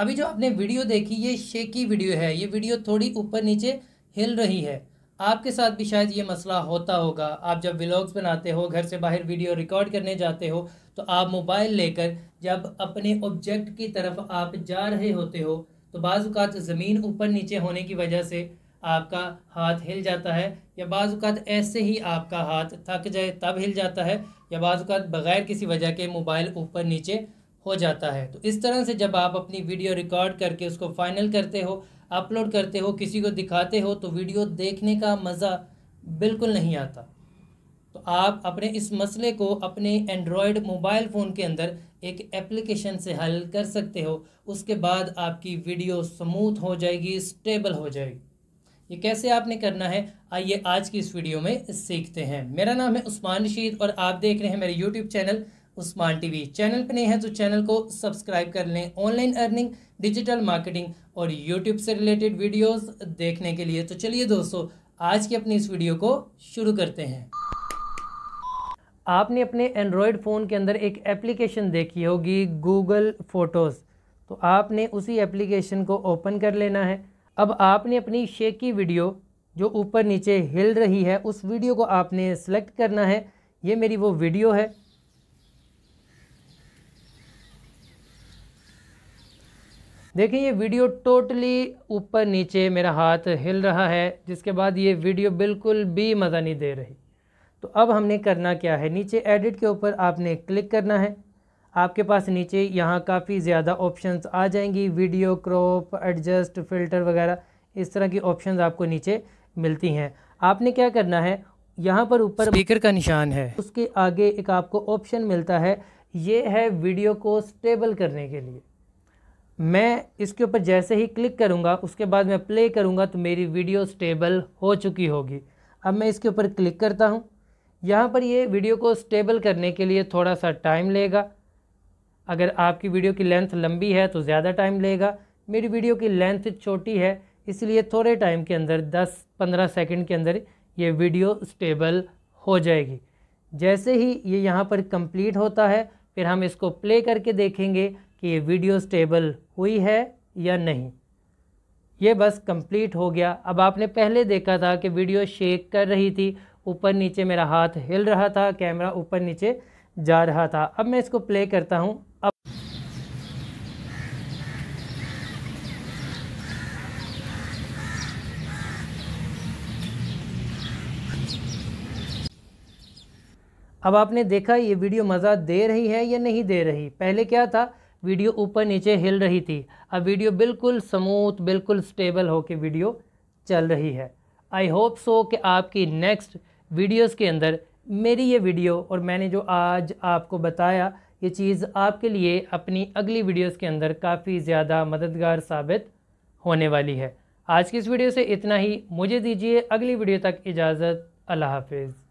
अभी जो आपने वीडियो देखी ये शेकी वीडियो है ये वीडियो थोड़ी ऊपर नीचे हिल रही है आपके साथ भी शायद ये मसला होता होगा आप जब व्लॉग्स बनाते हो घर से बाहर वीडियो रिकॉर्ड करने जाते हो तो आप मोबाइल लेकर जब अपने ऑब्जेक्ट की तरफ आप जा रहे होते हो तो बाज़ात ज़मीन ऊपर नीचे होने की वजह से आपका हाथ हिल जाता है या बाज़ात ऐसे ही आपका हाथ थक जाए तब हिल जाता है या बाज़ात बग़ैर किसी वजह के मोबाइल ऊपर नीचे हो जाता है तो इस तरह से जब आप अपनी वीडियो रिकॉर्ड करके उसको फाइनल करते हो अपलोड करते हो किसी को दिखाते हो तो वीडियो देखने का मज़ा बिल्कुल नहीं आता तो आप अपने इस मसले को अपने एंड्रॉयड मोबाइल फ़ोन के अंदर एक एप्लीकेशन से हल कर सकते हो उसके बाद आपकी वीडियो स्मूथ हो जाएगी स्टेबल हो जाएगी ये कैसे आपने करना है आइए आज की इस वीडियो में सीखते हैं मेरा नाम है उस्मान रशीद और आप देख रहे हैं मेरे YouTube channel Usman TV channel पर नए हैं तो चैनल को सब्सक्राइब कर लें ऑनलाइन अर्निंग डिजिटल मार्केटिंग और यूट्यूब से रिलेटेड वीडियोस देखने के लिए तो चलिए दोस्तों आज की अपनी इस वीडियो को शुरू करते हैं आपने अपने एंड्रॉयड फ़ोन के अंदर एक एप्लीकेशन देखी होगी गूगल फ़ोटोज़ तो आपने उसी एप्लीकेशन को ओपन कर लेना है अब आपने अपनी शेकी वीडियो जो ऊपर नीचे हिल रही है उस वीडियो को आपने सेलेक्ट करना है ये मेरी वो वीडियो है देखिए ये वीडियो टोटली ऊपर नीचे मेरा हाथ हिल रहा है जिसके बाद ये वीडियो बिल्कुल भी मज़ा नहीं दे रही तो अब हमने करना क्या है नीचे एडिट के ऊपर आपने क्लिक करना है आपके पास नीचे यहाँ काफ़ी ज़्यादा ऑप्शंस आ जाएंगी वीडियो क्रॉप एडजस्ट फिल्टर वगैरह इस तरह की ऑप्शंस आपको नीचे मिलती हैं आपने क्या करना है यहाँ पर ऊपर स्पीकर का निशान है उसके आगे एक आपको ऑप्शन मिलता है ये है वीडियो को स्टेबल करने के लिए मैं इसके ऊपर जैसे ही क्लिक करूँगा उसके बाद मैं प्ले करूँगा तो मेरी वीडियो स्टेबल हो चुकी होगी अब मैं इसके ऊपर क्लिक करता हूँ यहाँ पर ये वीडियो को स्टेबल करने के लिए थोड़ा सा टाइम लेगा अगर आपकी वीडियो की लेंथ लंबी है तो ज़्यादा टाइम लेगा मेरी वीडियो की लेंथ छोटी है इसलिए थोड़े टाइम के अंदर 10-15 सेकंड के अंदर ये वीडियो स्टेबल हो जाएगी जैसे ही ये यहाँ पर कंप्लीट होता है फिर हम इसको प्ले करके देखेंगे कि ये वीडियो स्टेबल हुई है या नहीं ये बस कंप्लीट हो गया अब आपने पहले देखा था कि वीडियो शेक कर रही थी ऊपर नीचे मेरा हाथ हिल रहा था कैमरा ऊपर नीचे जा रहा था अब मैं इसको प्ले करता हूँ अब अब आपने देखा ये वीडियो मज़ा दे रही है या नहीं दे रही पहले क्या था वीडियो ऊपर नीचे हिल रही थी अब वीडियो बिल्कुल स्मूथ बिल्कुल स्टेबल होकर वीडियो चल रही है आई होप सो कि आपकी नेक्स्ट वीडियोस के अंदर मेरी ये वीडियो और मैंने जो आज आपको बताया ये चीज़ आपके लिए अपनी अगली वीडियोस के अंदर काफ़ी ज़्यादा मददगार साबित होने वाली है आज की इस वीडियो से इतना ही मुझे दीजिए अगली वीडियो तक इजाज़त अल्लाह हाफिज़